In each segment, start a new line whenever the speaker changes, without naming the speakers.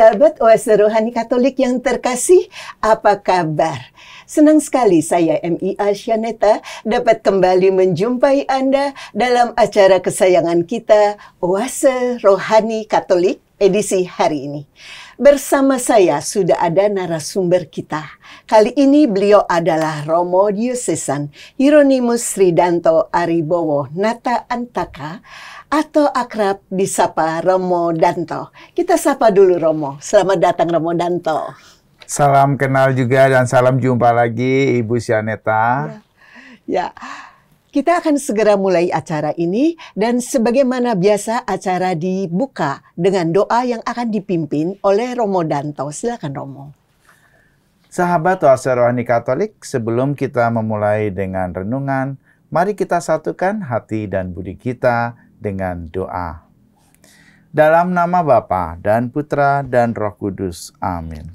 Sahabat Oase Rohani Katolik yang terkasih, apa kabar? Senang sekali saya MI Asyaneta dapat kembali menjumpai Anda dalam acara kesayangan kita Oase Rohani Katolik edisi hari ini. Bersama saya sudah ada narasumber kita. Kali ini beliau adalah Romo Diocesan Hieronymus Sridanto Aribowo Nata Antaka atau akrab disapa Romo Danto. Kita sapa dulu Romo. Selamat datang Romo Danto.
Salam kenal juga dan salam jumpa lagi Ibu Sianeta.
Ya. ya. Kita akan segera mulai acara ini dan sebagaimana biasa acara dibuka dengan doa yang akan dipimpin oleh Romo Danto. Silakan Romo.
Sahabat Oase Rohani Katolik, sebelum kita memulai dengan renungan, mari kita satukan hati dan budi kita dengan doa. Dalam nama Bapa dan Putra dan Roh Kudus. Amin.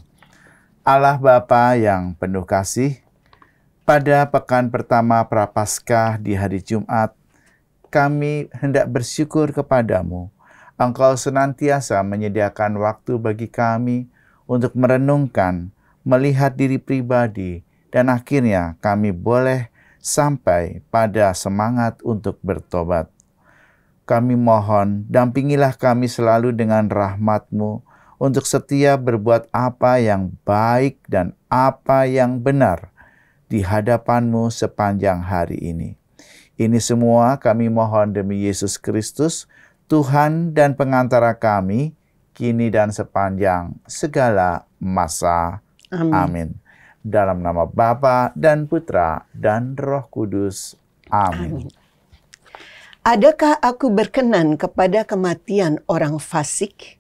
Allah Bapa yang penuh kasih, pada pekan pertama Prapaskah di hari Jumat, kami hendak bersyukur kepadamu. Engkau senantiasa menyediakan waktu bagi kami untuk merenungkan, melihat diri pribadi, dan akhirnya kami boleh sampai pada semangat untuk bertobat kami mohon, dampingilah kami selalu dengan rahmatmu untuk setia berbuat apa yang baik dan apa yang benar di hadapanmu sepanjang hari ini. Ini semua kami mohon demi Yesus Kristus, Tuhan dan pengantara kami, kini dan sepanjang segala masa. Amin. Amin. Dalam nama
Bapa dan Putra dan Roh Kudus. Amin. Amin. Adakah aku berkenan kepada kematian orang fasik?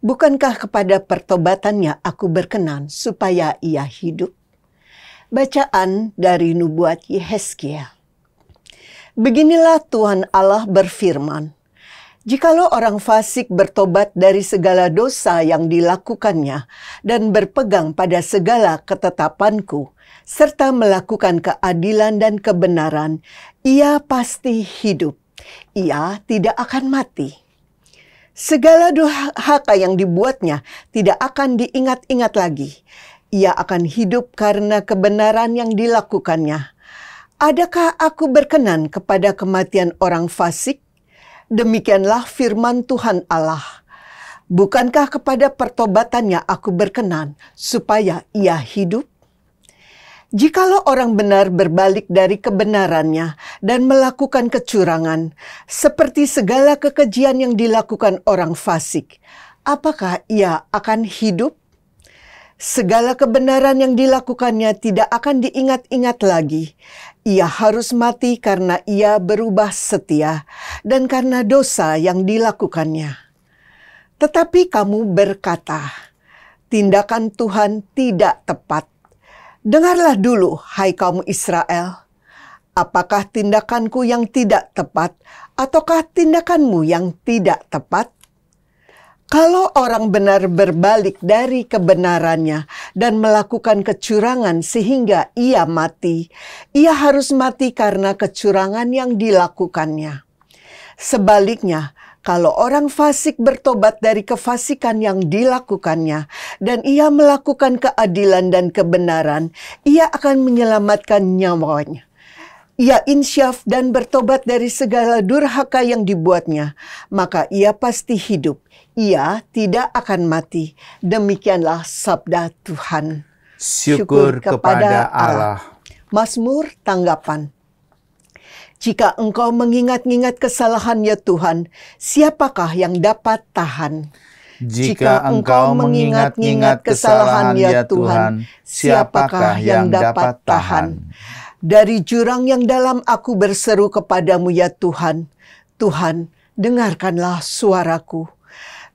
Bukankah kepada pertobatannya aku berkenan supaya ia hidup? Bacaan dari Nubuat Yehezkiel. Beginilah Tuhan Allah berfirman, Jikalau orang fasik bertobat dari segala dosa yang dilakukannya dan berpegang pada segala ketetapanku, serta melakukan keadilan dan kebenaran, ia pasti hidup ia tidak akan mati. Segala durhaka yang dibuatnya tidak akan diingat-ingat lagi. Ia akan hidup karena kebenaran yang dilakukannya. Adakah aku berkenan kepada kematian orang fasik? Demikianlah firman Tuhan Allah. Bukankah kepada pertobatannya aku berkenan supaya ia hidup? Jikalau orang benar berbalik dari kebenarannya dan melakukan kecurangan, seperti segala kekejian yang dilakukan orang fasik, apakah ia akan hidup? Segala kebenaran yang dilakukannya tidak akan diingat-ingat lagi. Ia harus mati karena ia berubah setia dan karena dosa yang dilakukannya. Tetapi kamu berkata, "Tindakan Tuhan tidak tepat." Dengarlah dulu, hai kaum Israel, apakah tindakanku yang tidak tepat, ataukah tindakanmu yang tidak tepat? Kalau orang benar berbalik dari kebenarannya dan melakukan kecurangan sehingga ia mati, ia harus mati karena kecurangan yang dilakukannya. Sebaliknya, kalau orang fasik bertobat dari kefasikan yang dilakukannya dan ia melakukan keadilan dan kebenaran, ia akan menyelamatkan nyawanya. Ia insyaf dan bertobat dari segala durhaka yang dibuatnya, maka ia pasti hidup. Ia tidak akan mati. Demikianlah sabda Tuhan. Syukur, Syukur kepada Allah. Allah. Mazmur tanggapan. Jika engkau mengingat-ingat kesalahan ya Tuhan, siapakah yang dapat tahan?
Jika, engkau mengingat-ingat kesalahan ya, ya Tuhan, siapakah yang dapat
tahan? Dari jurang yang dalam aku berseru kepadamu ya Tuhan, Tuhan, dengarkanlah suaraku.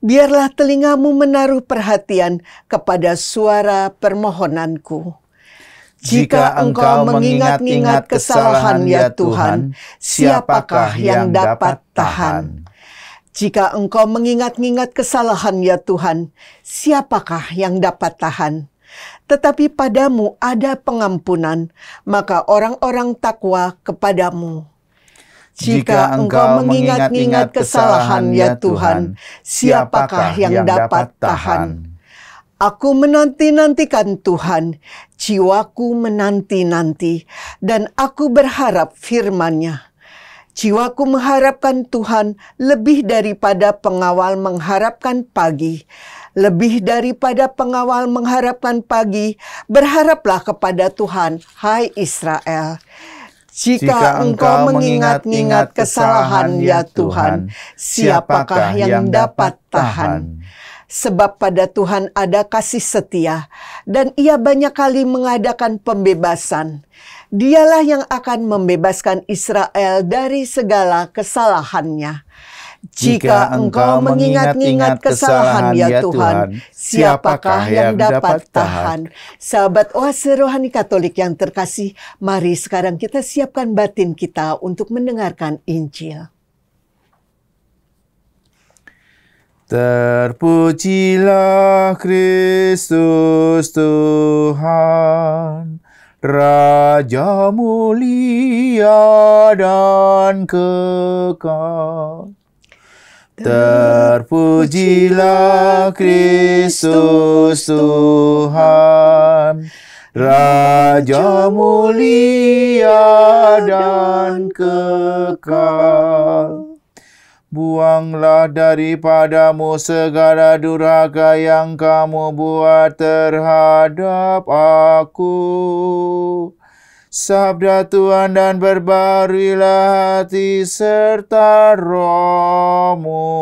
Biarlah telingamu menaruh perhatian kepada suara permohonanku. Jika engkau mengingat-ingat kesalahan ya, ya Tuhan, siapakah yang dapat tahan? Jika engkau mengingat-ingat kesalahan ya Tuhan, siapakah yang dapat tahan? Tetapi padamu ada pengampunan, maka orang-orang takwa kepadamu.
Jika engkau mengingat-ingat kesalahan ya, ya Tuhan, siapakah yang dapat tahan?
Aku menanti-nantikan Tuhan, jiwaku menanti-nanti, dan aku berharap firman-Nya. Jiwaku mengharapkan Tuhan lebih daripada pengawal mengharapkan pagi. Lebih daripada pengawal mengharapkan pagi, berharaplah kepada Tuhan, hai Israel.
Jika, Jika engkau mengingat-ingat kesalahan ya, ya Tuhan,
siapakah yang dapat tahan? sebab pada Tuhan ada kasih setia, dan Ia banyak kali mengadakan pembebasan. Dialah yang akan membebaskan Israel dari segala kesalahannya. Jika, engkau mengingat-ingat kesalahan, ya kesalahan ya Tuhan, siapakah yang dapat tahan? Sahabat oase rohani katolik yang terkasih, mari sekarang kita siapkan batin kita untuk mendengarkan Injil.
Terpujilah Kristus Tuhan, Raja mulia dan kekal. Terpujilah Kristus Tuhan, Raja mulia dan kekal. Buanglah daripadamu segala durhaka yang kamu buat terhadap aku. Sabda Tuhan dan berbarilah hati serta rohmu.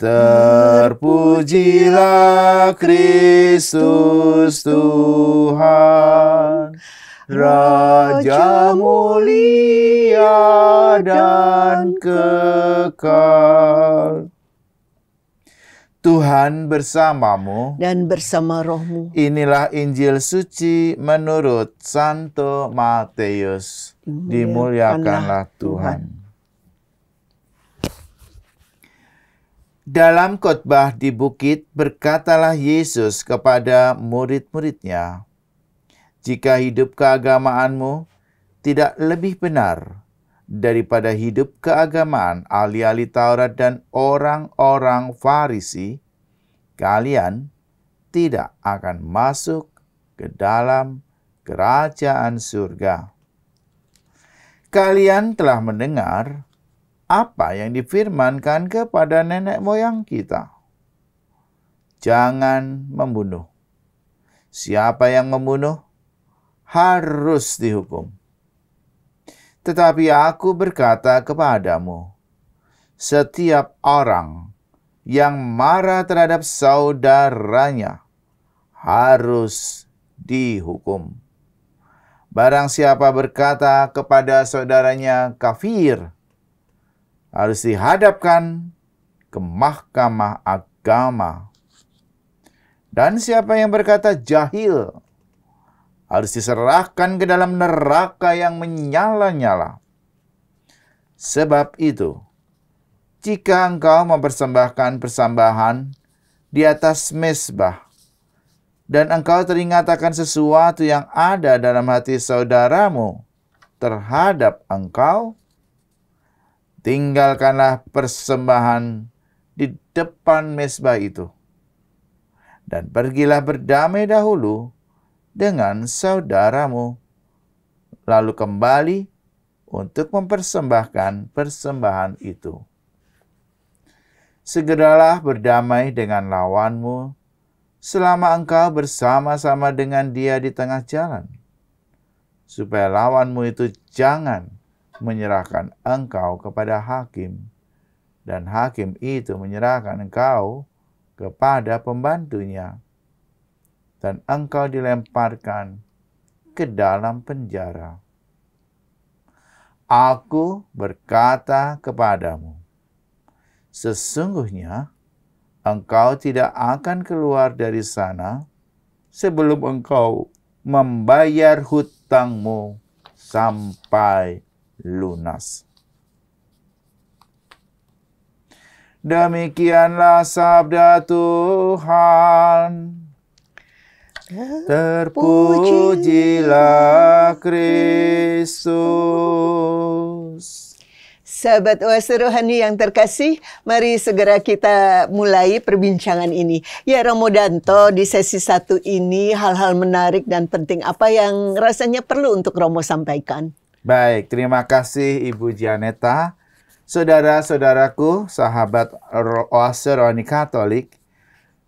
Terpujilah Kristus Tuhan, Raja mulia dan kekal. Tuhan bersamamu
dan bersama rohmu.
Inilah Injil suci menurut Santo Matius. Dimuliakanlah Tuhan. Dalam khotbah di bukit berkatalah Yesus kepada murid-muridnya, "Jika hidup keagamaanmu tidak lebih benar daripada hidup keagamaan alih-alih Taurat dan orang-orang Farisi, kalian tidak akan masuk ke dalam kerajaan surga. Kalian telah mendengar apa yang difirmankan kepada nenek moyang kita. Jangan membunuh. Siapa yang membunuh harus dihukum. Tetapi aku berkata kepadamu, setiap orang yang marah terhadap saudaranya harus dihukum. Barang siapa berkata kepada saudaranya kafir, harus dihadapkan ke mahkamah agama. Dan siapa yang berkata jahil harus diserahkan ke dalam neraka yang menyala-nyala. Sebab itu, jika engkau mempersembahkan persembahan di atas mesbah, dan engkau teringat akan sesuatu yang ada dalam hati saudaramu terhadap engkau, tinggalkanlah persembahan di depan mesbah itu. Dan pergilah berdamai dahulu dengan saudaramu, lalu kembali untuk mempersembahkan persembahan itu. Segeralah berdamai dengan lawanmu selama engkau bersama-sama dengan dia di tengah jalan, supaya lawanmu itu jangan menyerahkan engkau kepada hakim, dan hakim itu menyerahkan engkau kepada pembantunya dan engkau dilemparkan ke dalam penjara. Aku berkata kepadamu, sesungguhnya engkau tidak akan keluar dari sana sebelum engkau membayar hutangmu sampai lunas. Demikianlah sabda Tuhan.
Terpujilah Kristus. Sahabat Oase Rohani yang terkasih, mari segera kita mulai perbincangan ini. Ya Romo Danto, di sesi satu ini hal-hal menarik dan penting apa yang rasanya perlu untuk Romo sampaikan?
Baik, terima kasih Ibu Janeta. Saudara-saudaraku, sahabat Oase Rohani Katolik,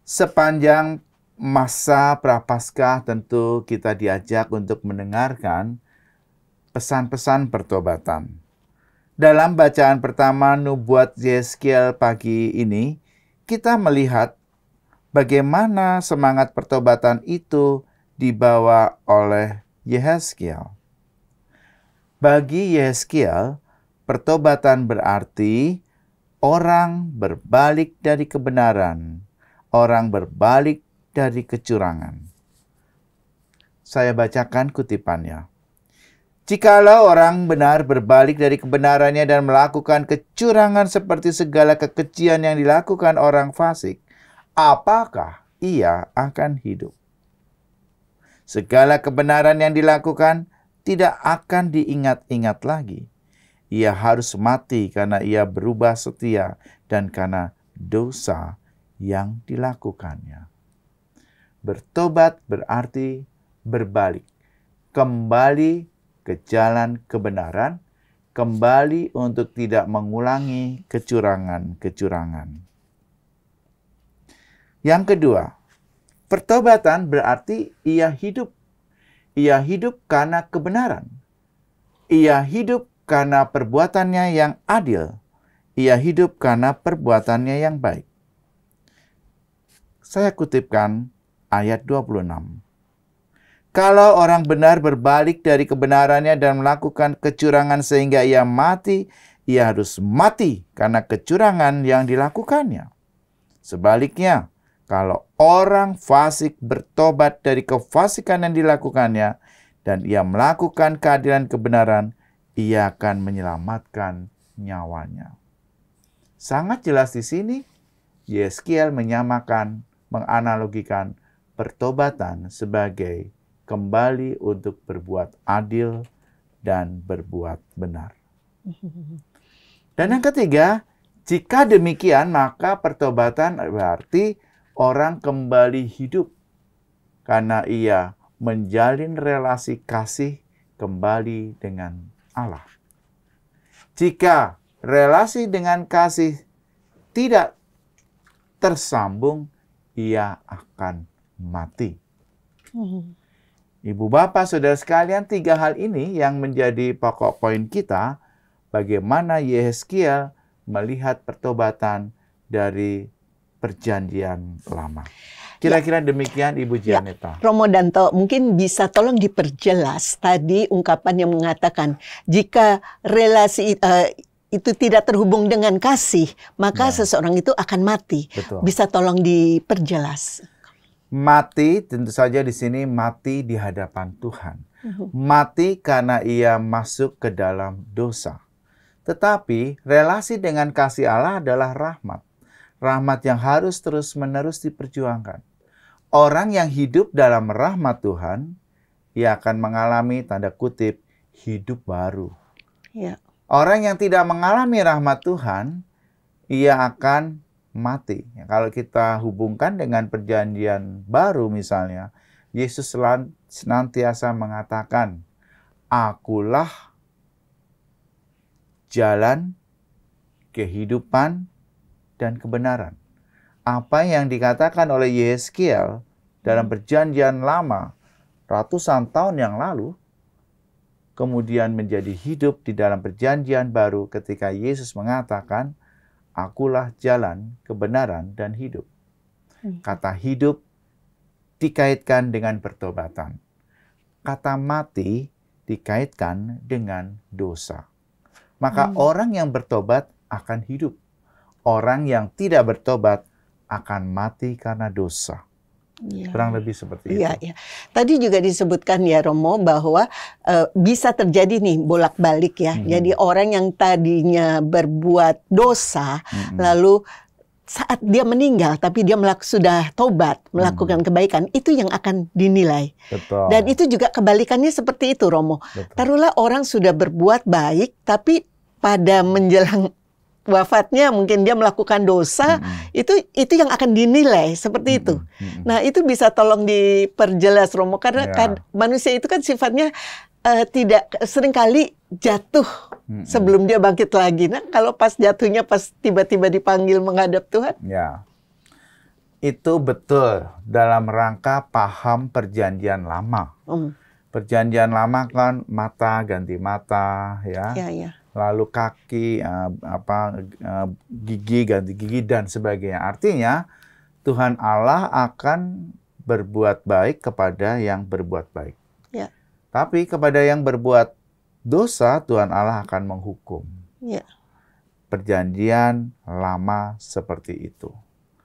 sepanjang masa prapaskah tentu kita diajak untuk mendengarkan pesan-pesan pertobatan. Dalam bacaan pertama nubuat Yeskiel pagi ini, kita melihat bagaimana semangat pertobatan itu dibawa oleh Yeskiel. Bagi Yeskiel, pertobatan berarti orang berbalik dari kebenaran, orang berbalik dari kecurangan. Saya bacakan kutipannya. Jikalau orang benar berbalik dari kebenarannya dan melakukan kecurangan seperti segala kekejian yang dilakukan orang fasik, apakah ia akan hidup? Segala kebenaran yang dilakukan tidak akan diingat-ingat lagi. Ia harus mati karena ia berubah setia dan karena dosa yang dilakukannya. Bertobat berarti berbalik, kembali ke jalan kebenaran, kembali untuk tidak mengulangi kecurangan-kecurangan. Yang kedua, pertobatan berarti ia hidup. Ia hidup karena kebenaran. Ia hidup karena perbuatannya yang adil. Ia hidup karena perbuatannya yang baik. Saya kutipkan ayat 26. Kalau orang benar berbalik dari kebenarannya dan melakukan kecurangan sehingga ia mati, ia harus mati karena kecurangan yang dilakukannya. Sebaliknya, kalau orang fasik bertobat dari kefasikan yang dilakukannya dan ia melakukan keadilan kebenaran, ia akan menyelamatkan nyawanya. Sangat jelas di sini, Yeskiel menyamakan, menganalogikan pertobatan sebagai kembali untuk berbuat adil dan berbuat benar. Dan yang ketiga, jika demikian maka pertobatan berarti orang kembali hidup karena ia menjalin relasi kasih kembali dengan Allah. Jika relasi dengan kasih tidak tersambung, ia akan mati. Oh. Ibu bapak saudara sekalian, tiga hal ini yang menjadi pokok poin kita bagaimana Yehezkiel melihat pertobatan dari perjanjian lama. Kira-kira ya. demikian Ibu ya, Janeta. Ya,
Romo Danto, mungkin bisa tolong diperjelas tadi ungkapan yang mengatakan jika relasi uh, itu tidak terhubung dengan kasih, maka ya. seseorang itu akan mati. Betul. Bisa tolong diperjelas.
Mati tentu saja di sini mati di hadapan Tuhan. Mati karena ia masuk ke dalam dosa. Tetapi relasi dengan kasih Allah adalah rahmat. Rahmat yang harus terus-menerus diperjuangkan. Orang yang hidup dalam rahmat Tuhan, ia akan mengalami tanda kutip hidup baru. Ya. Orang yang tidak mengalami rahmat Tuhan, ia akan mati. Ya, kalau kita hubungkan dengan perjanjian baru misalnya, Yesus senantiasa mengatakan, "Akulah jalan, kehidupan, dan kebenaran." Apa yang dikatakan oleh Yeskiel dalam hmm. perjanjian lama ratusan tahun yang lalu kemudian menjadi hidup di dalam perjanjian baru ketika Yesus mengatakan, Akulah jalan, kebenaran, dan hidup. Hmm. Kata hidup dikaitkan dengan pertobatan. Kata mati dikaitkan dengan dosa. Maka hmm. orang yang bertobat akan hidup. Orang yang tidak bertobat akan mati karena dosa. Ya. Kurang lebih seperti iya, itu.
ya. Tadi juga disebutkan ya Romo bahwa e, bisa terjadi nih bolak-balik ya. -hmm. Jadi orang yang tadinya berbuat dosa -hmm. lalu saat dia meninggal tapi dia melak sudah tobat melakukan -hmm. kebaikan itu yang akan dinilai Betul. dan itu juga kebalikannya seperti itu Romo Betul. taruhlah orang sudah berbuat baik tapi pada menjelang wafatnya mungkin dia melakukan dosa hmm. itu itu yang akan dinilai seperti hmm. itu. Hmm. Nah itu bisa tolong diperjelas Romo karena ya. kan, manusia itu kan sifatnya uh, tidak seringkali jatuh hmm. sebelum dia bangkit lagi. Nah kalau pas jatuhnya pas tiba-tiba dipanggil menghadap Tuhan. Ya
itu betul dalam rangka paham perjanjian lama. Hmm. Perjanjian lama kan mata ganti mata ya. ya, ya lalu kaki, uh, apa uh, gigi ganti gigi dan sebagainya. Artinya Tuhan Allah akan berbuat baik kepada yang berbuat baik. Ya. Tapi kepada yang berbuat dosa Tuhan Allah akan menghukum. Ya. Perjanjian lama seperti itu.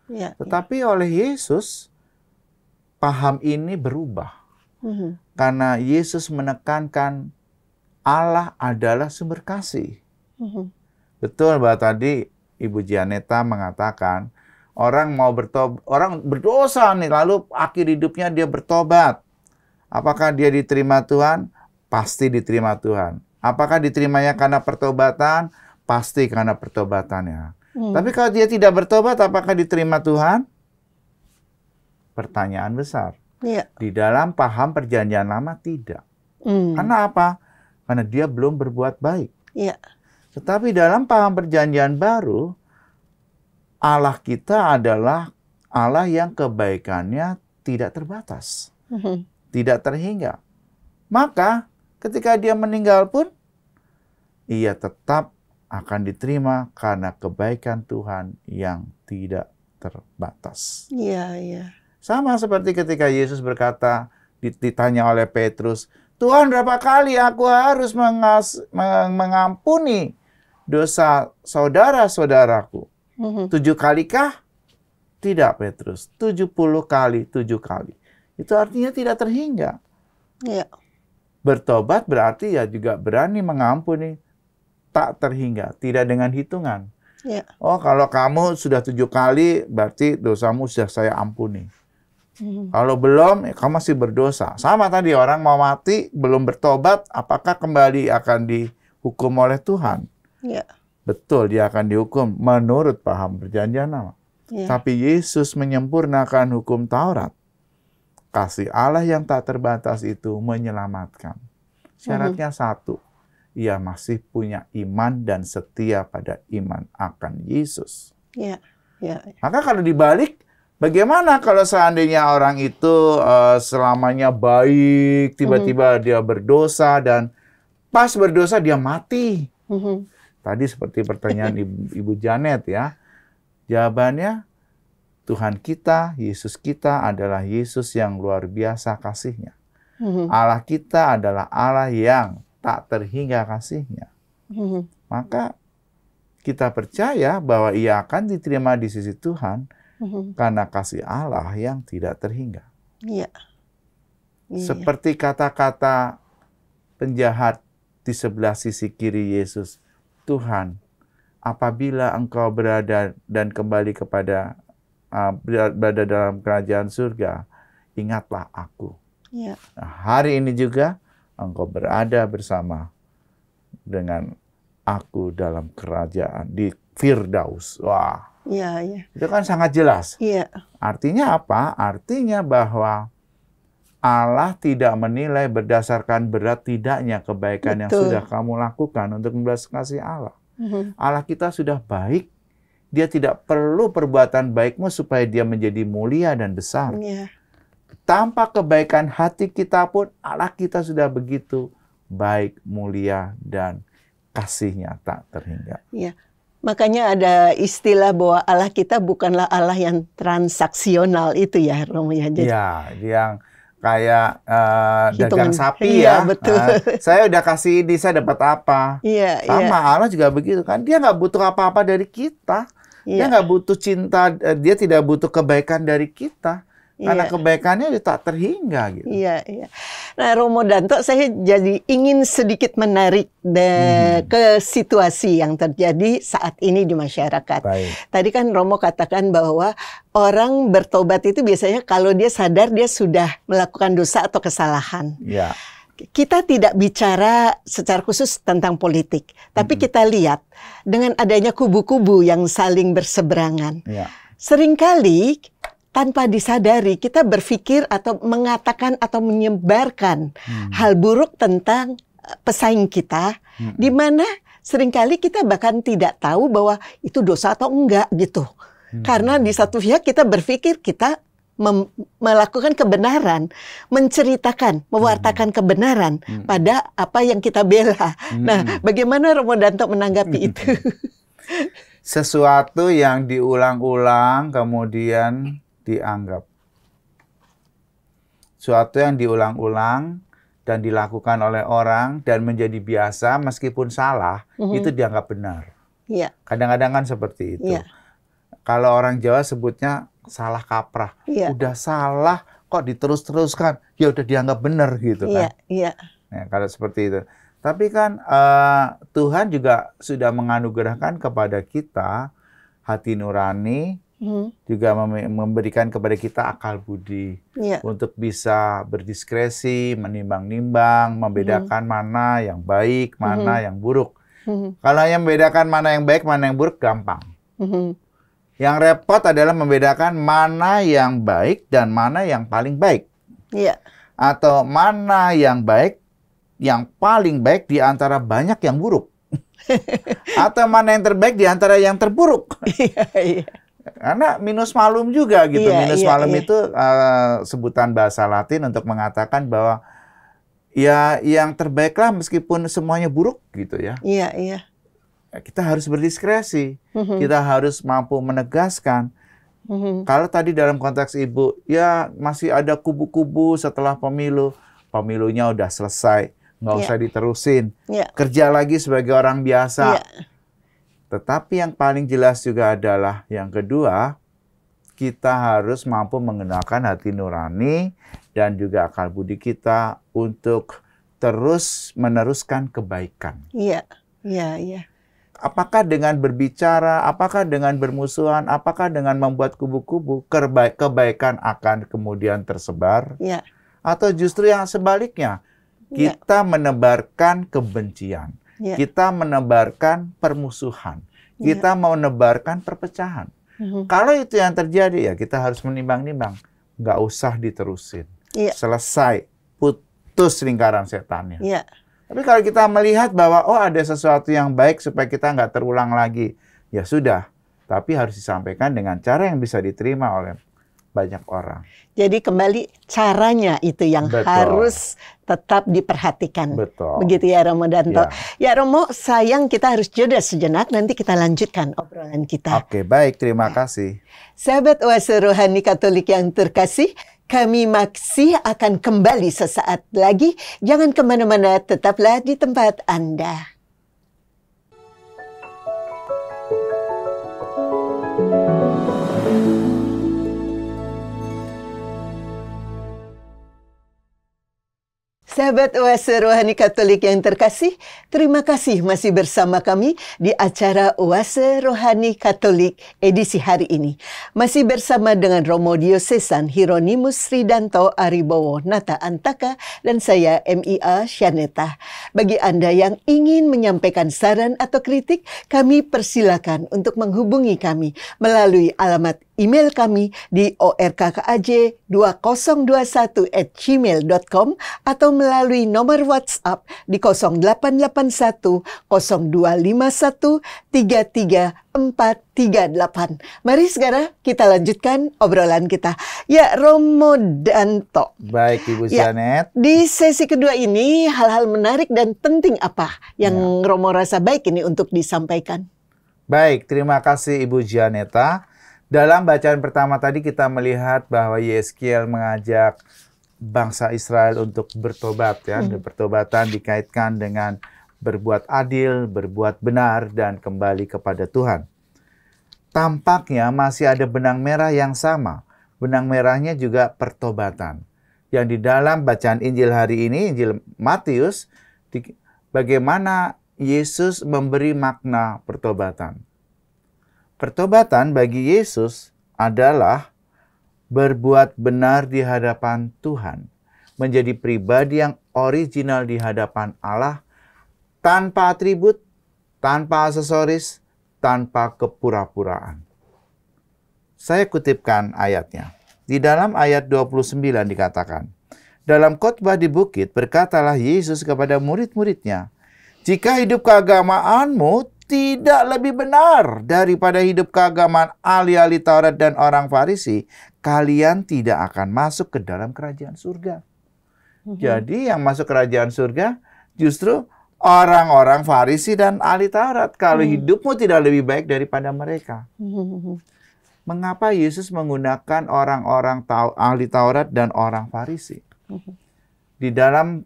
Ya, ya. Tetapi ya. oleh Yesus paham ini berubah. Mm -hmm. Karena Yesus menekankan Allah adalah sumber kasih. Mm-hmm. Betul bahwa tadi Ibu Janeta mengatakan orang mau bertobat, orang berdosa nih lalu akhir hidupnya dia bertobat. Apakah dia diterima Tuhan? Pasti diterima Tuhan. Apakah diterimanya karena pertobatan? Pasti karena pertobatannya. Hmm. Tapi kalau dia tidak bertobat, apakah diterima Tuhan? Pertanyaan besar. Ya. Di dalam paham perjanjian lama tidak. Hmm. Karena apa? karena dia belum berbuat baik. Iya. Tetapi dalam paham perjanjian baru, Allah kita adalah Allah yang kebaikannya tidak terbatas, mhm. tidak terhingga. Maka ketika dia meninggal pun, ia tetap akan diterima karena kebaikan Tuhan yang tidak terbatas.
Iya, iya.
Sama seperti ketika Yesus berkata, ditanya oleh Petrus, Tuhan berapa kali aku harus mengas, mengampuni dosa saudara-saudaraku? Mm-hmm. Tujuh kalikah? Tidak Petrus, tujuh puluh kali, tujuh kali. Itu artinya tidak terhingga. Yeah. Bertobat berarti ya juga berani mengampuni tak terhingga, tidak dengan hitungan. Yeah. Oh, kalau kamu sudah tujuh kali, berarti dosamu sudah saya ampuni. Mm-hmm. Kalau belum, ya kamu masih berdosa. Sama tadi orang mau mati belum bertobat, apakah kembali akan dihukum oleh Tuhan? Ya. Betul, dia akan dihukum menurut paham perjanjian lama. Ya. Tapi Yesus menyempurnakan hukum Taurat. Kasih Allah yang tak terbatas itu menyelamatkan. Syaratnya satu, ia masih punya iman dan setia pada iman akan Yesus.
Ya. Ya.
Maka kalau dibalik, Bagaimana kalau seandainya orang itu uh, selamanya baik, tiba-tiba mm -hmm. dia berdosa dan pas berdosa dia mati? Mm -hmm. Tadi seperti pertanyaan Ibu, Ibu Janet ya. Jawabannya Tuhan kita, Yesus kita adalah Yesus yang luar biasa kasihnya. Mm -hmm. Allah kita adalah Allah yang tak terhingga kasihnya. Mm -hmm. Maka kita percaya bahwa ia akan diterima di sisi Tuhan hmm Karena kasih Allah yang tidak terhingga.
Iya. Yeah.
Seperti kata-kata penjahat di sebelah sisi kiri Yesus, Tuhan, apabila engkau berada dan kembali kepada uh, berada dalam kerajaan surga, ingatlah aku. Ya. Nah, hari ini juga engkau berada bersama dengan aku dalam kerajaan di Firdaus. Wah, Iya, iya. Itu kan sangat jelas. Iya. Artinya apa? Artinya bahwa Allah tidak menilai berdasarkan berat tidaknya kebaikan Betul. yang sudah kamu lakukan untuk membalas kasih Allah. Mm-hmm. Allah kita sudah baik. Dia tidak perlu perbuatan baikmu supaya dia menjadi mulia dan besar. Iya. Tanpa kebaikan hati kita pun Allah kita sudah begitu baik, mulia, dan kasihnya tak terhingga.
Iya. Makanya ada istilah bahwa Allah kita bukanlah Allah yang transaksional itu ya Romo ya. Jadi, ya,
yang kayak uh, Hitungan. sapi iya, ya. Betul. Nah, saya udah kasih ini, saya dapat apa. Iya, iya. Sama ya. Allah juga begitu kan. Dia nggak butuh apa-apa dari kita. Iya. Dia nggak butuh cinta, eh, dia tidak butuh kebaikan dari kita. Iya. Karena kebaikannya kebaikannya tak terhingga gitu.
Iya, iya. Nah, Romo Danto saya jadi ingin sedikit menarik de hmm. ke situasi yang terjadi saat ini di masyarakat. Baik. Tadi kan Romo katakan bahwa orang bertobat itu biasanya kalau dia sadar dia sudah melakukan dosa atau kesalahan. Iya. Kita tidak bicara secara khusus tentang politik, tapi hmm. kita lihat dengan adanya kubu-kubu yang saling berseberangan. Iya. Seringkali tanpa disadari kita berpikir atau mengatakan atau menyebarkan hmm. hal buruk tentang eh, pesaing kita hmm. di mana seringkali kita bahkan tidak tahu bahwa itu dosa atau enggak gitu. Hmm. Karena di satu pihak kita berpikir kita melakukan kebenaran, menceritakan, mewartakan hmm. kebenaran hmm. pada apa yang kita bela. Hmm. Nah, bagaimana Romo Danto menanggapi hmm. itu?
Sesuatu yang diulang-ulang kemudian dianggap. Suatu yang diulang-ulang dan dilakukan oleh orang dan menjadi biasa meskipun salah mm-hmm. itu dianggap benar. kadang iya. Kadang-kadang kan seperti itu. Yeah. Kalau orang Jawa sebutnya salah kaprah. Yeah. Udah salah kok diterus-teruskan, ya udah dianggap benar gitu iya, kan. Iya, yeah. Ya, kalau seperti itu. Tapi kan uh, Tuhan juga sudah menganugerahkan kepada kita hati nurani hmm. juga memberikan kepada kita akal budi yeah. untuk bisa berdiskresi, menimbang-nimbang, membedakan hmm. mana yang baik, mana hmm. yang buruk. Hmm. Kalau yang membedakan mana yang baik, mana yang buruk gampang. Hmm. Yang repot adalah membedakan mana yang baik dan mana yang paling baik. Yeah. Atau mana yang baik, yang paling baik di antara banyak yang buruk. Atau mana yang terbaik di antara yang terburuk. Iya, iya. Karena minus malum juga gitu. Iya, minus iya, malum iya. itu uh, sebutan bahasa Latin untuk mengatakan bahwa ya yang terbaiklah meskipun semuanya buruk gitu ya. Iya, iya. Ya, kita harus berdiskresi. Mm -hmm. Kita harus mampu menegaskan. Mm -hmm. Kalau tadi dalam konteks ibu, ya masih ada kubu-kubu setelah pemilu. Pemilunya udah selesai, nggak yeah. usah diterusin. Yeah. Kerja lagi sebagai orang biasa. Yeah tetapi yang paling jelas juga adalah yang kedua, kita harus mampu mengenalkan hati nurani dan juga akal budi kita untuk terus meneruskan kebaikan.
Iya, iya, iya.
Apakah dengan berbicara, apakah dengan bermusuhan, apakah dengan membuat kubu-kubu, kebaikan akan kemudian tersebar? Iya. Atau justru yang sebaliknya, iya. kita ya. menebarkan kebencian yeah. kita menebarkan permusuhan, ya. kita yeah. menebarkan perpecahan. Mm-hmm. Kalau itu yang terjadi ya kita harus menimbang-nimbang, nggak usah diterusin, yeah. selesai, putus lingkaran setannya. Yeah. Tapi kalau kita melihat bahwa oh ada sesuatu yang baik supaya kita nggak terulang lagi, ya sudah. Tapi harus disampaikan dengan cara yang bisa diterima oleh banyak orang.
Jadi kembali caranya itu yang Betul. harus tetap diperhatikan. Betul. Begitu ya Romo Danto. Ya. ya Romo, sayang kita harus jeda sejenak nanti kita lanjutkan obrolan kita. Oke, baik, terima kasih. Sahabat Oase Rohani Katolik yang terkasih, kami masih akan kembali sesaat lagi. Jangan kemana-mana, tetaplah di tempat Anda. Sahabat Oase Rohani Katolik yang terkasih, terima kasih masih bersama kami di acara Oase Rohani Katolik edisi hari ini. Masih bersama dengan Romo Diosesan Hieronymus Sridanto Aribowo Nata Antaka dan saya MIA Shaneta. Bagi Anda yang ingin menyampaikan saran atau kritik, kami persilakan untuk menghubungi kami melalui alamat email kami di orkkaj2021 at gmail.com atau melalui melalui nomor WhatsApp di 0881 0251 33438. Mari sekarang kita lanjutkan obrolan kita. Ya, Romo Danto.
Baik, Ibu ya, Janet.
Di sesi kedua ini hal-hal menarik dan penting apa yang ya. Romo rasa baik ini untuk disampaikan?
Baik, terima kasih Ibu Janeta. Dalam bacaan pertama tadi kita melihat bahwa Yeskiel mengajak bangsa Israel untuk bertobat ya. Hmm. Pertobatan dikaitkan dengan berbuat adil, berbuat benar dan kembali kepada Tuhan. Tampaknya masih ada benang merah yang sama. Benang merahnya juga pertobatan. Yang di dalam bacaan Injil hari ini, Injil Matius, bagaimana Yesus memberi makna pertobatan. Pertobatan bagi Yesus adalah berbuat benar di hadapan Tuhan, menjadi pribadi yang original di hadapan Allah, tanpa atribut, tanpa aksesoris, tanpa kepura-puraan. Saya kutipkan ayatnya. Di dalam ayat 29 dikatakan, dalam khotbah di bukit berkatalah Yesus kepada murid-muridnya, "Jika hidup keagamaanmu tidak lebih benar daripada hidup keagamaan ahli-ahli Taurat dan orang Farisi, kalian tidak akan masuk ke dalam kerajaan surga. Mhm. Jadi yang masuk kerajaan surga justru orang-orang Farisi dan ahli Taurat. Kalau mhm. hidupmu tidak lebih baik daripada mereka. Mhm. Mengapa Yesus menggunakan orang-orang ahli Taurat dan orang Farisi? Di dalam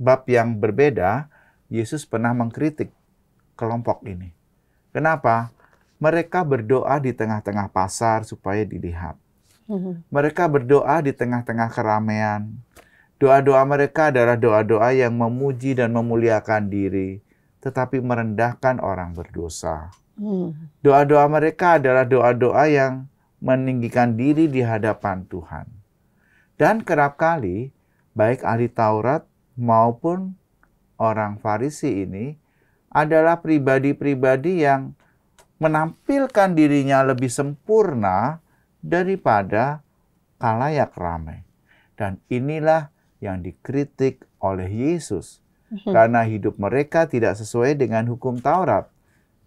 bab yang berbeda, Yesus pernah mengkritik kelompok ini. Kenapa? Mereka berdoa di tengah-tengah pasar supaya dilihat. Mm-hmm. Mereka berdoa di tengah-tengah keramaian. Doa-doa mereka adalah doa-doa yang memuji dan memuliakan diri, tetapi merendahkan orang berdosa.
Mm-hmm.
Doa-doa mereka adalah doa-doa yang meninggikan diri di hadapan Tuhan. Dan kerap kali, baik ahli Taurat maupun orang Farisi ini adalah pribadi-pribadi yang menampilkan dirinya lebih sempurna daripada kalayak ramai. Dan inilah yang dikritik oleh Yesus. Mhm. Karena hidup mereka tidak sesuai dengan hukum Taurat.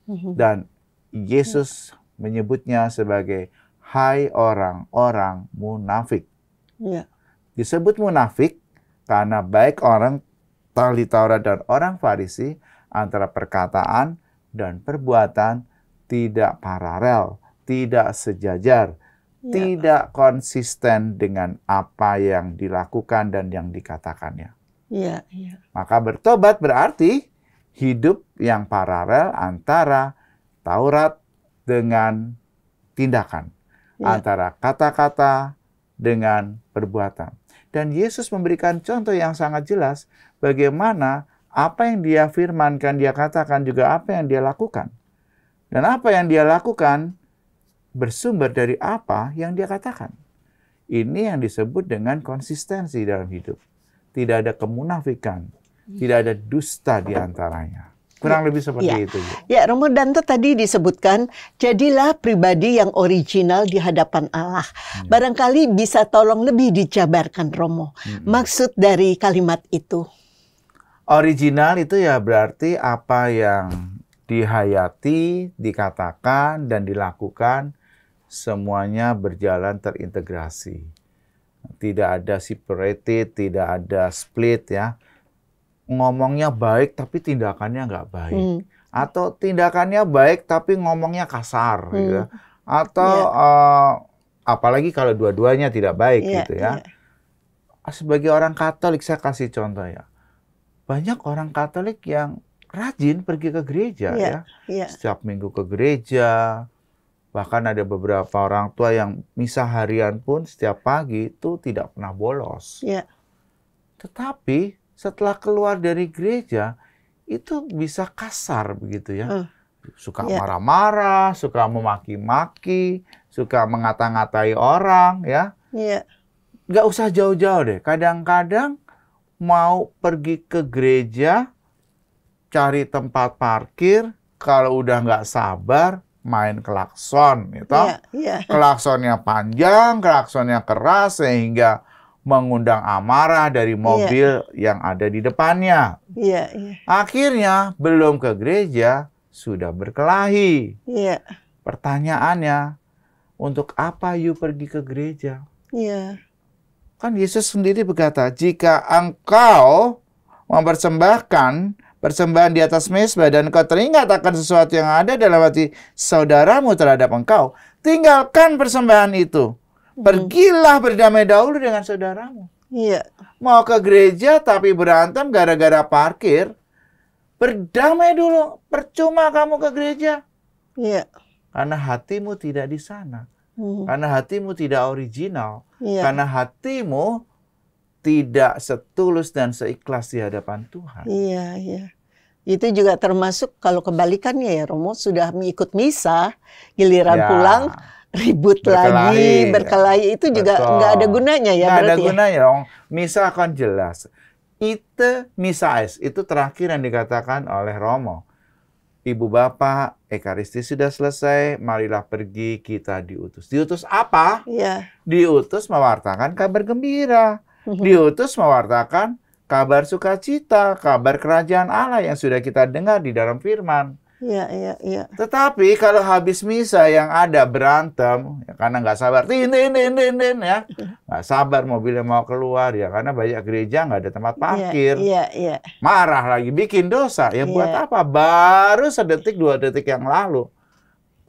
Mhm. Dan Yesus menyebutnya sebagai hai orang-orang munafik. Ya. Disebut munafik karena baik orang tali Taurat dan orang Farisi antara perkataan dan perbuatan tidak paralel, tidak sejajar, ya. tidak konsisten dengan apa yang dilakukan dan yang dikatakannya. Iya. Maka bertobat berarti hidup yang paralel antara Taurat dengan tindakan, ya. antara kata-kata dengan perbuatan. Dan Yesus memberikan contoh yang sangat jelas bagaimana apa yang dia firmankan, dia katakan juga apa yang dia lakukan. Dan apa yang dia lakukan bersumber dari apa yang dia katakan. Ini yang disebut dengan konsistensi dalam hidup. Tidak ada kemunafikan, iya. tidak ada dusta di antaranya. Kurang iya. lebih seperti ya. itu.
Ya, Romo Danto tadi disebutkan, jadilah pribadi yang original di hadapan Allah. Hmm. Barangkali bisa tolong lebih dijabarkan Romo. Hmm. Maksud dari kalimat itu.
Original itu ya berarti apa yang dihayati, dikatakan, dan dilakukan semuanya berjalan terintegrasi. Tidak ada separated, tidak ada split ya. Ngomongnya baik tapi tindakannya nggak baik. Hmm. Atau tindakannya baik tapi ngomongnya kasar hmm. gitu. Ya. Atau yeah. Iya. uh, apalagi kalau dua-duanya tidak baik yeah, gitu ya. Yeah. Sebagai orang Katolik saya kasih contoh ya banyak orang Katolik yang rajin pergi ke gereja yeah, ya. Yeah. Setiap minggu ke gereja. Bahkan ada beberapa orang tua yang misa harian pun setiap pagi itu tidak pernah bolos. Yeah. Tetapi setelah keluar dari gereja itu bisa kasar begitu ya. Uh, suka iya. marah-marah, yeah. suka memaki-maki, suka mengata-ngatai orang ya. Yeah. usah jauh-jauh deh. Kadang-kadang mau pergi ke gereja, cari tempat parkir, kalau udah nggak sabar, main klakson, gitu. Yeah, yeah. Klaksonnya panjang, klaksonnya keras, sehingga mengundang amarah dari iya. mobil yeah. yang ada di depannya. Yeah, yeah. Akhirnya, belum ke gereja, sudah berkelahi. Yeah. Pertanyaannya, untuk apa you pergi ke gereja? Yeah. Kan Yesus sendiri berkata, jika engkau mempersembahkan persembahan di atas mesbah dan kau teringat akan sesuatu yang ada dalam hati saudaramu terhadap engkau, tinggalkan persembahan itu. Hmm. Pergilah berdamai dahulu dengan saudaramu. Iya. Mau ke gereja tapi berantem gara-gara parkir, berdamai dulu. Percuma kamu ke gereja. Iya. Karena hatimu tidak di sana. Hmm. Karena hatimu tidak original. Yeah. Karena hatimu tidak setulus dan seikhlas di hadapan Tuhan.
Iya, iya. Itu juga termasuk kalau kebalikannya ya Romo sudah ikut misa, giliran ya. pulang ribut berkelahi, lagi, ya. berkelahi itu juga nggak ada gunanya ya nggak ada ya? gunanya
dong. Misa akan jelas.
Itu
misa es itu terakhir yang dikatakan oleh Romo. Ibu Bapak, Ekaristi sudah selesai, marilah pergi kita diutus. Diutus apa? Iya. Diutus mewartakan kabar gembira. Mhm. Diutus mewartakan kabar sukacita, kabar kerajaan Allah yang sudah kita dengar di dalam firman.
Iya, iya, iya.
Tetapi kalau habis misa yang ada berantem, ya karena nggak sabar, tin, tin, tin, tin, tin, ya. Nggak sabar mobilnya mau keluar, ya karena banyak gereja nggak ada tempat iya, parkir. Iya, iya. Marah lagi, bikin dosa. Ya, ya buat apa? Baru sedetik, dua detik yang lalu,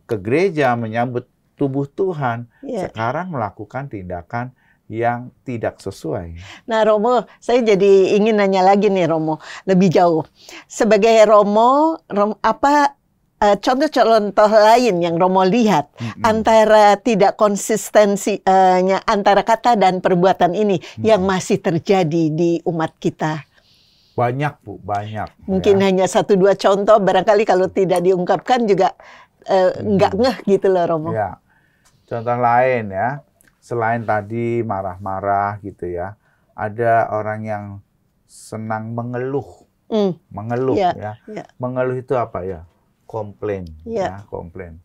ke gereja menyambut tubuh Tuhan. Ya. Sekarang melakukan tindakan yang tidak sesuai.
Nah, Romo, saya jadi ingin nanya lagi nih, Romo, lebih jauh. Sebagai Romo, Romo apa contoh eh, contoh-contoh lain yang Romo lihat mm-hmm. antara tidak konsistensinya uh antara kata dan perbuatan ini mm-hmm. yang masih terjadi di umat kita?
Banyak, Bu, banyak. Ya.
Mungkin ya. hanya satu dua contoh, barangkali kalau tidak diungkapkan juga uh, mm-hmm. nggak ngeh gitu loh, Romo. Ya.
Contoh lain ya selain tadi marah-marah gitu ya, ada orang yang senang mengeluh, mm. mengeluh yeah, ya, yeah. Ya. mengeluh itu apa ya? Komplain, yeah. ya komplain.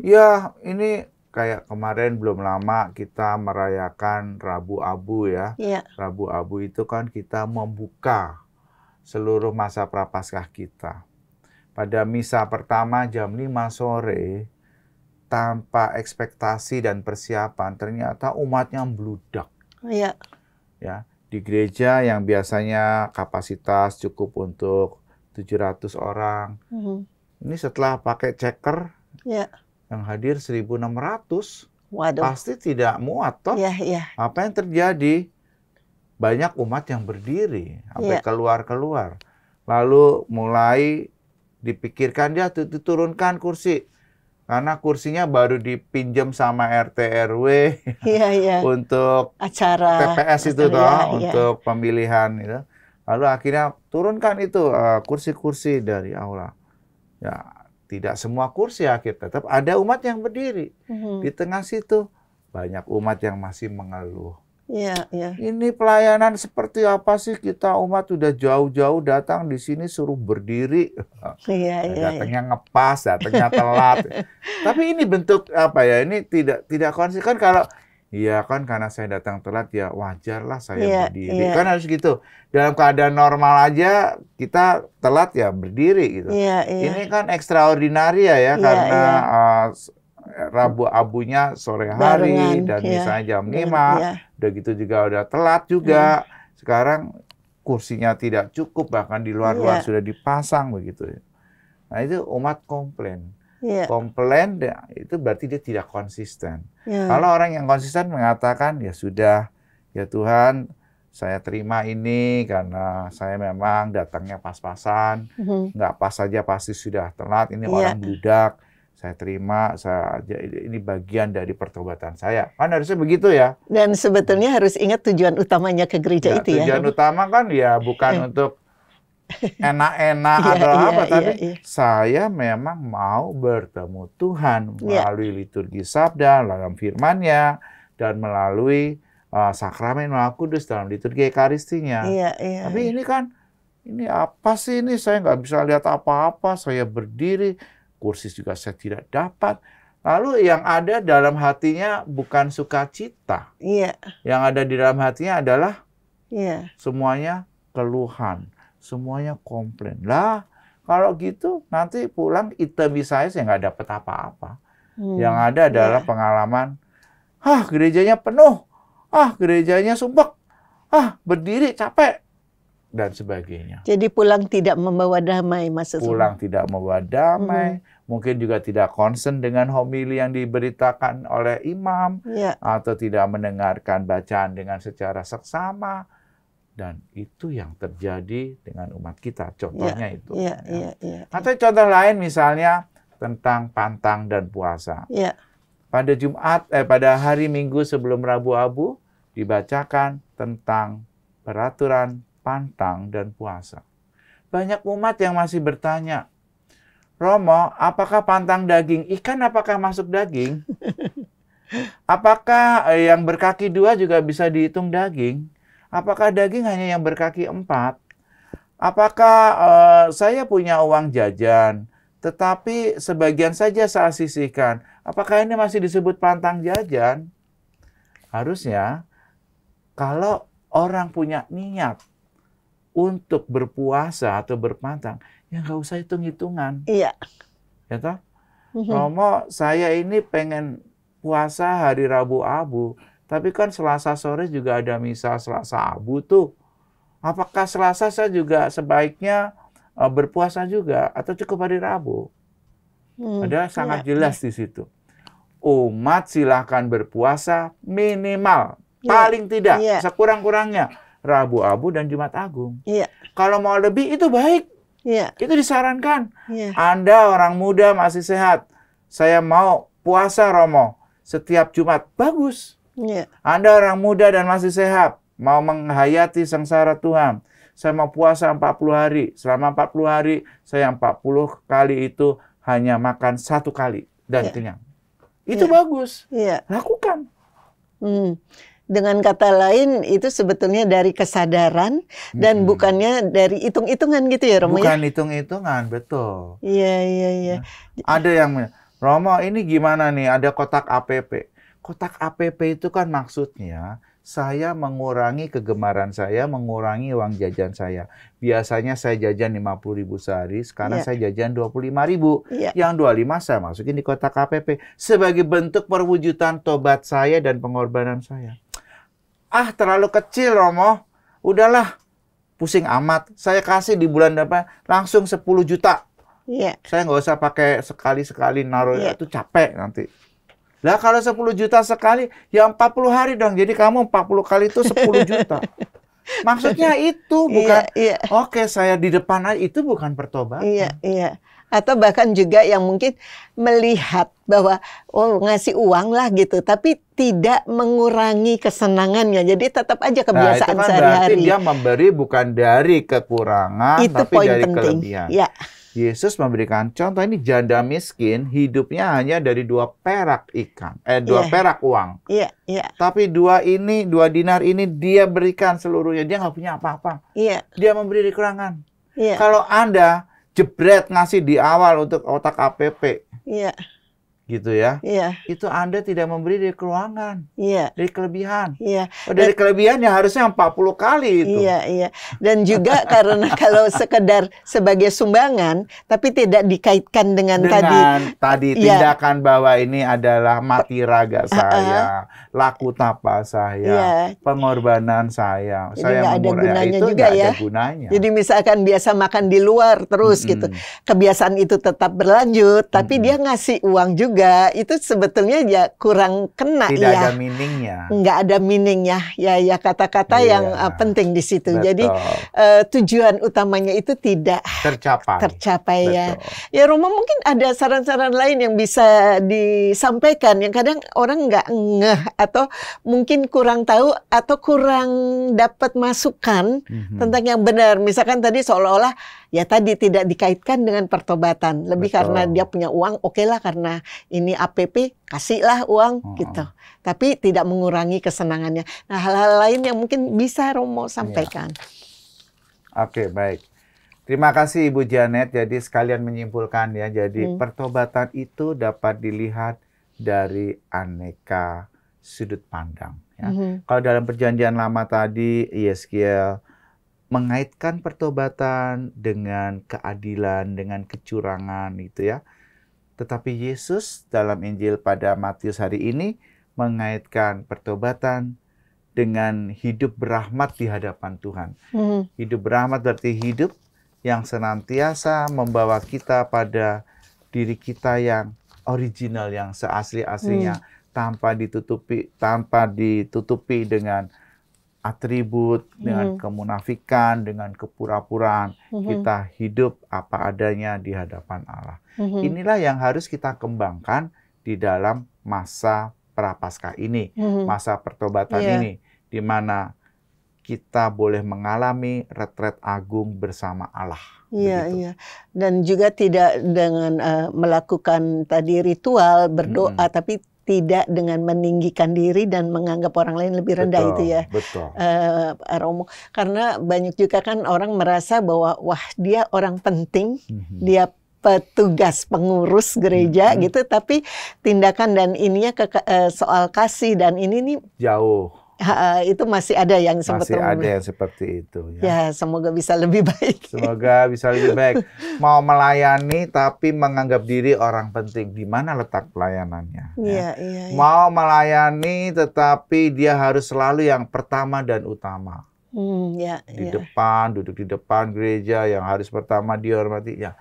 Ya ini kayak kemarin belum lama kita merayakan Rabu Abu ya. Yeah. Rabu Abu itu kan kita membuka seluruh masa prapaskah kita. Pada misa pertama jam 5 sore tanpa ekspektasi dan persiapan ternyata umatnya
meludak. Iya.
Ya, di gereja yang biasanya kapasitas cukup untuk 700 orang. Mm -hmm. Ini setelah pakai checker ya. yang hadir 1600.
Waduh. Pasti
tidak muat toh. Ya, ya. Apa yang terjadi? Banyak umat yang berdiri sampai iya. keluar-keluar. Lalu mulai dipikirkan dia ya, diturunkan kursi karena kursinya baru dipinjam sama RT RW iya, iya. untuk
acara TPS itu toh iya, iya, untuk
pemilihan gitu. Lalu akhirnya turunkan itu eh, kursi-kursi uh, dari aula. Ya, tidak semua kursi akhir tetap ada umat yang berdiri. Mm -hmm. Di tengah situ banyak umat yang masih mengeluh.
Iya, iya.
Ini pelayanan seperti apa sih kita umat udah jauh-jauh datang di sini suruh berdiri.
Iya, iya. iya. Datangnya
ya. ngepas, datangnya telat. Tapi ini bentuk apa ya? Ini tidak tidak konsisten kalau Iya kan karena saya datang telat ya wajarlah saya yeah, berdiri. Yeah. Kan harus gitu. Dalam keadaan normal aja kita telat ya berdiri gitu. Yeah, yeah. Ini kan ekstraordinari ya yeah, iya, karena yeah. Iya. Uh, Rabu abunya sore hari Barengan, dan ya. misalnya jam lima ya. udah gitu juga udah telat juga hmm. sekarang kursinya tidak cukup bahkan di luar-luar ya. sudah dipasang begitu nah itu umat komplain yeah. komplain itu berarti dia tidak konsisten yeah. kalau orang yang konsisten mengatakan ya sudah ya Tuhan saya terima ini karena saya memang datangnya pas-pasan, mm-hmm. nggak mm -hmm. pas saja pasti sudah telat. Ini yeah. orang budak saya terima saya ini bagian dari pertobatan saya kan harusnya begitu ya
dan sebetulnya harus ingat tujuan utamanya ke gereja ya, itu tujuan ya tujuan
utama kan ya bukan untuk
enak-enak iya, atau iya, apa iya, tapi iya.
saya memang mau bertemu Tuhan ya. melalui liturgi sabda dalam firmannya, dan melalui uh, sakramen Maha Kudus dalam liturgi ekaristinya. Iya, iya, Tapi ini kan ini apa sih ini saya nggak bisa lihat apa-apa saya berdiri kursis juga saya tidak dapat. Lalu yang ada dalam hatinya bukan sukacita. Iya. Yang ada di dalam hatinya adalah iya. semuanya keluhan, semuanya komplain. Lah, kalau gitu nanti pulang itemi saya saya nggak dapat apa-apa. Hmm. Yang ada iya. adalah yeah. pengalaman, ah
gerejanya penuh, ah gerejanya sumpek, ah berdiri capek
dan sebagainya.
Jadi pulang tidak membawa damai maksudnya? Pulang
tidak membawa damai. Hmm mungkin juga tidak concern dengan homili yang diberitakan oleh
imam ya.
atau tidak mendengarkan bacaan dengan secara seksama dan itu yang terjadi dengan umat kita contohnya ya. itu ya, ya. ya, ya. ya. atau contoh lain misalnya tentang pantang dan puasa ya. pada Jumat eh pada hari Minggu sebelum Rabu Abu dibacakan tentang peraturan pantang dan puasa banyak umat yang masih bertanya Romo, apakah pantang daging ikan apakah masuk daging? Apakah eh, yang berkaki dua juga bisa dihitung daging? Apakah daging hanya yang berkaki empat? Apakah uh, saya punya uang jajan, tetapi sebagian saja saya sisihkan? Apakah ini masih disebut pantang jajan? Harusnya, kalau orang punya niat untuk berpuasa atau berpantang, ya nggak usah hitung-hitungan. Iya. Ya toh? Mm-hmm. Romo, saya ini pengen puasa hari Rabu Abu, tapi kan Selasa sore juga ada misa Selasa Abu tuh. Apakah Selasa saya juga sebaiknya eh, berpuasa juga atau cukup hari Rabu?
Hmm, ada iya. sangat jelas
di situ. Umat silahkan berpuasa minimal, iya. paling tidak ya. sekurang-kurangnya Rabu Abu dan Jumat Agung. Iya. Kalau mau lebih itu baik. Yeah. Itu disarankan. Yeah. Anda orang muda masih sehat. Saya mau puasa Romo setiap Jumat. Bagus. Yeah. Anda orang muda dan masih sehat. Mau menghayati sengsara Tuhan. Saya mau puasa 40 hari. Selama 40 hari, saya 40 kali itu hanya makan satu kali. Dan yeah. kenyang.
Itu yeah. bagus. Yeah. Lakukan. Mm. Dengan kata lain itu sebetulnya dari kesadaran dan hmm. bukannya dari hitung-hitungan gitu ya Romo ya? Bukan
hitung-hitungan, betul.
Iya, iya, iya.
Nah, ada yang Romo ini gimana nih ada kotak APP. Kotak APP itu kan maksudnya saya mengurangi kegemaran saya, mengurangi uang jajan saya. Biasanya saya jajan 50 ribu sehari, sekarang ya. saya jajan 25 ribu. Yeah. Yang 25 saya masukin di kotak KPP sebagai bentuk perwujudan tobat saya dan pengorbanan saya. Ah, terlalu kecil Romo. Udahlah, pusing amat. Saya kasih di bulan depan langsung 10 juta. Iya. Yeah. Saya nggak usah pakai sekali-sekali naruh yeah. itu capek nanti. Lah kalau 10 juta sekali, ya 40 hari dong. Jadi kamu 40 kali itu 10 juta. Maksudnya itu iya, bukan. yeah, Yeah. Oke, okay, saya di depan aja itu bukan pertobatan. Iya,
yeah, iya atau bahkan juga yang mungkin melihat bahwa oh ngasih uang lah gitu tapi tidak mengurangi kesenangannya jadi tetap aja nah, kebiasaan nah, itu kan sehari-hari dia
memberi bukan dari kekurangan itu tapi dari penting. kelebihan ya. Yesus memberikan contoh ini janda miskin hidupnya hanya dari dua perak ikan eh dua yeah. perak uang. Iya, iya. Tapi dua ini, dua dinar ini dia berikan seluruhnya. Dia nggak punya apa-apa. Iya. Dia memberi kekurangan. Iya. Kalau Anda jebret ngasih di awal untuk otak APP. Iya gitu ya. Iya. Itu Anda tidak memberi dari keuangan.
Iya. Dari kelebihan. Iya. Oh, dari kelebihan yang harusnya 40 kali itu. Iya, iya. Dan juga karena kalau sekedar sebagai sumbangan tapi tidak dikaitkan dengan, dengan tadi tadi iya. tindakan
bahwa ini adalah mati raga ah, ah, saya, uh ah. -huh. laku tapa saya, iya. pengorbanan saya. Jadi saya gak ada ya, gunanya itu juga ya. Ada gunanya.
Jadi misalkan biasa makan di luar terus mm -hmm. gitu. Kebiasaan itu tetap berlanjut tapi mm -hmm. dia ngasih uang juga juga itu sebetulnya ya kurang kena Tidak ya. ada meaningnya. Nggak ada meaningnya ya ya kata-kata iya. yang uh, penting di situ. Betul. Jadi
uh,
eh, tujuan utamanya itu tidak tercapai. Tercapai ya. Betul. ya. Ya Roma mungkin ada saran-saran lain yang bisa disampaikan yang kadang orang nggak ngeh atau mungkin kurang tahu atau kurang dapat masukan mm -hmm. tentang yang benar. Misalkan tadi seolah-olah ya tadi tidak dikaitkan dengan pertobatan. Lebih Betul. karena dia punya uang, oke okay lah karena ini APP kasihlah uang hmm. gitu. Tapi tidak mengurangi kesenangannya. Nah hal-hal lain yang mungkin bisa Romo iya. sampaikan. Ya.
Oke okay, baik. Terima kasih Ibu Janet. Jadi sekalian menyimpulkan ya. Jadi hmm. pertobatan itu dapat dilihat dari aneka sudut pandang. Ya. -hmm. Kalau dalam perjanjian lama tadi, Yeskiel mengaitkan pertobatan dengan keadilan, dengan kecurangan gitu ya. Tetapi Yesus dalam Injil pada Matius hari ini mengaitkan pertobatan dengan hidup berahmat di hadapan Tuhan. Hmm. Hidup berahmat berarti hidup yang senantiasa membawa kita pada diri kita yang original, yang seasli-aslinya, hmm. tanpa ditutupi, tanpa ditutupi dengan atribut, mm-hmm. dengan hmm. kemunafikan, dengan kepura-puraan. hmm Kita hidup apa adanya di hadapan Allah. hmm Inilah yang harus kita kembangkan di dalam masa prapaskah ini, hmm masa pertobatan yeah. ini, di mana kita boleh mengalami retret agung bersama Allah.
Iya, iya. Dan juga tidak dengan uh, melakukan tadi ritual berdoa, hmm tapi tidak dengan meninggikan diri dan menganggap orang lain lebih rendah betul, itu ya. Betul. Uh, Romo, karena banyak juga kan orang merasa bahwa wah dia orang penting, mm-hmm. dia petugas pengurus gereja mm-hmm. gitu, tapi tindakan dan ininya ke, uh, eh, soal kasih dan ini nih jauh itu masih ada yang sempat masih ada yang
seperti itu ya.
ya semoga bisa lebih baik
semoga bisa lebih baik mau melayani tapi menganggap diri orang penting di mana letak pelayanannya
ya, ya. Ya, ya.
mau melayani tetapi dia harus selalu yang pertama dan utama
hmm, ya, di ya.
depan duduk di depan gereja yang harus pertama dihormati ya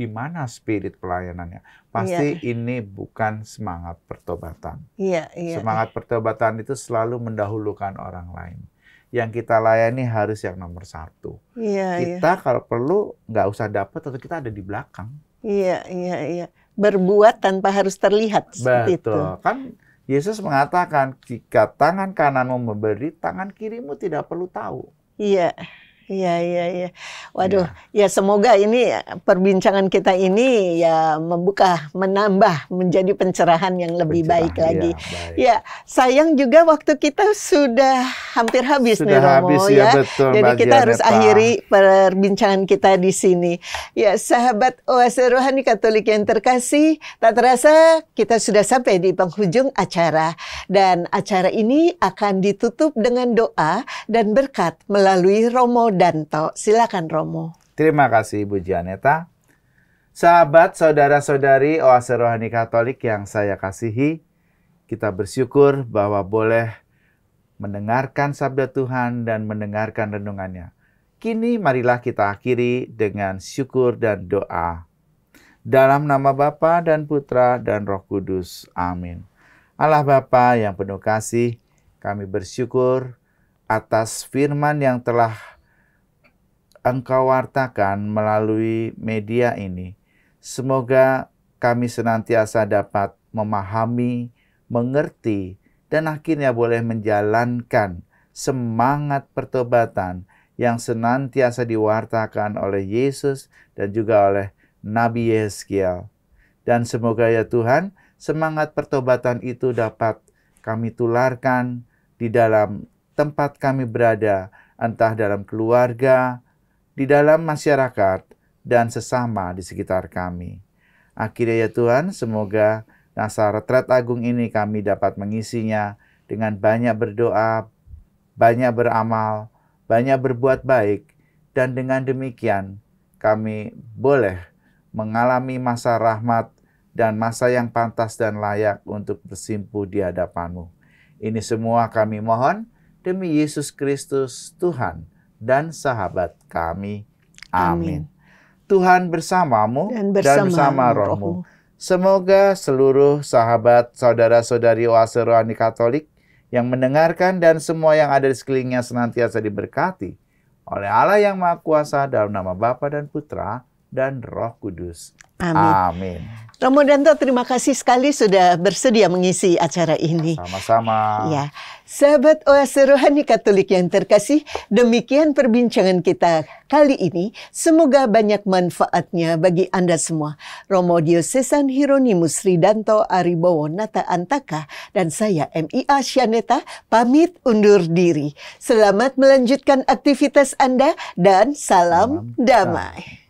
di mana spirit pelayanannya. Pasti yeah. ini bukan semangat pertobatan.
Yeah, yeah. Semangat
pertobatan itu selalu mendahulukan orang lain. Yang kita layani harus yang nomor satu.
Yeah, kita
yeah. kalau perlu nggak usah dapat atau kita ada di belakang.
Iya, iya, iya. Berbuat tanpa harus terlihat seperti Betul. itu. Kan
Yesus mengatakan jika tangan kananmu memberi, tangan kirimu tidak perlu tahu.
Iya. Iya iya iya. Waduh, ya. ya semoga ini eh, perbincangan kita ini ya membuka, menambah menjadi pencerahan yang lebih pencerahan, baik iya, lagi. Ya, ya, sayang juga waktu kita sudah hampir habis sudah nih Romo habis, ya. ya betul, Jadi kita Janeta. harus akhiri perbincangan kita di sini. Ya, sahabat Oase Rohani Katolik yang terkasih, tak terasa kita sudah sampai di penghujung acara dan acara ini akan ditutup dengan doa dan berkat melalui Romo Danto. Silakan Romo.
Terima kasih Ibu Janeta. Sahabat, saudara-saudari Oase Rohani Katolik yang saya kasihi, kita bersyukur bahwa boleh mendengarkan sabda Tuhan dan mendengarkan renungannya. Kini marilah kita akhiri dengan syukur dan doa. Dalam nama Bapa dan Putra dan Roh Kudus. Amin. Allah Bapa yang penuh kasih, kami bersyukur atas firman yang telah Engkau wartakan melalui media ini. Semoga kami senantiasa dapat memahami, mengerti, dan akhirnya boleh menjalankan semangat pertobatan yang senantiasa diwartakan oleh Yesus dan juga oleh Nabi Yeskiel. Dan semoga ya Tuhan, semangat pertobatan itu dapat kami tularkan di dalam tempat kami berada, entah dalam keluarga, di dalam masyarakat, dan sesama di sekitar kami. Akhirnya ya Tuhan, semoga nasa retret agung ini kami dapat mengisinya dengan banyak berdoa, banyak beramal, banyak berbuat baik, dan dengan demikian kami boleh mengalami masa rahmat dan masa yang pantas dan layak untuk bersimpu di hadapanmu. Ini semua kami mohon demi Yesus Kristus Tuhan, dan sahabat kami. Amin. Amin. Tuhan bersamamu dan bersama, dan bersama rohmu. Semoga seluruh sahabat, saudara-saudari oase rohani Katolik yang mendengarkan dan semua yang ada di sekelilingnya senantiasa diberkati oleh Allah yang Maha Kuasa dalam nama Bapa dan Putra dan Roh Kudus. Amin. Amin.
Danto, terima kasih sekali sudah bersedia mengisi acara ini. Sama-sama. Ya, sahabat Oase Rohani Katolik yang terkasih, demikian perbincangan kita kali ini. Semoga banyak manfaatnya bagi Anda semua. Romo Diosesan Hieronymus Ridanto Aribowo Nata Antaka dan saya MIA Syaneta pamit undur diri. Selamat melanjutkan aktivitas Anda dan salam, salam. damai.